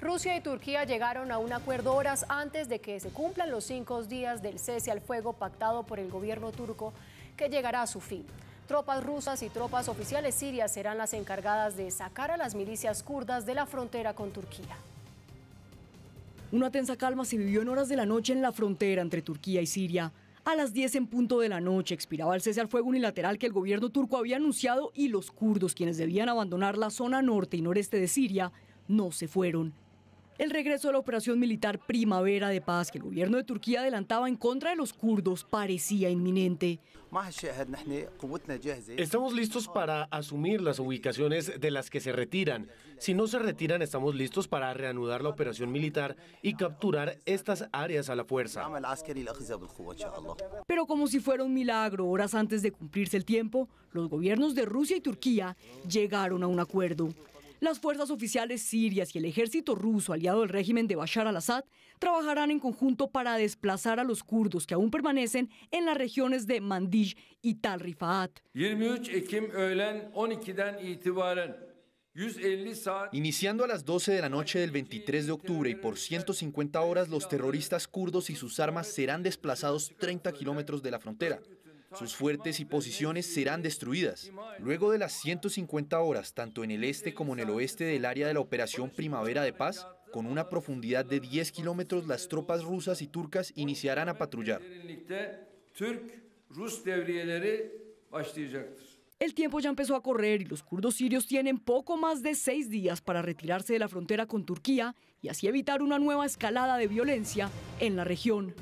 Rusia y Turquía llegaron a un acuerdo horas antes de que se cumplan los cinco días del cese al fuego pactado por el gobierno turco, que llegará a su fin. Tropas rusas y tropas oficiales sirias serán las encargadas de sacar a las milicias kurdas de la frontera con Turquía. Una tensa calma se vivió en horas de la noche en la frontera entre Turquía y Siria. A las 10 en punto de la noche expiraba el cese al fuego unilateral que el gobierno turco había anunciado y los kurdos, quienes debían abandonar la zona norte y noreste de Siria, no se fueron. El regreso de la operación militar Primavera de Paz que el gobierno de Turquía adelantaba en contra de los kurdos parecía inminente. Estamos listos para asumir las ubicaciones de las que se retiran. Si no se retiran, estamos listos para reanudar la operación militar y capturar estas áreas a la fuerza. Pero como si fuera un milagro, horas antes de cumplirse el tiempo, los gobiernos de Rusia y Turquía llegaron a un acuerdo. Las fuerzas oficiales sirias y el ejército ruso aliado del régimen de Bashar al-Assad trabajarán en conjunto para desplazar a los kurdos que aún permanecen en las regiones de Mandij y Tal Rifaat. Iniciando a las 12 de la noche del 23 de octubre y por 150 horas, los terroristas kurdos y sus armas serán desplazados 30 kilómetros de la frontera. Sus fuertes y posiciones serán destruidas. Luego de las 150 horas, tanto en el este como en el oeste del área de la Operación Primavera de Paz, con una profundidad de 10 kilómetros, las tropas rusas y turcas iniciarán a patrullar. El tiempo ya empezó a correr y los kurdos sirios tienen poco más de seis días para retirarse de la frontera con Turquía y así evitar una nueva escalada de violencia en la región.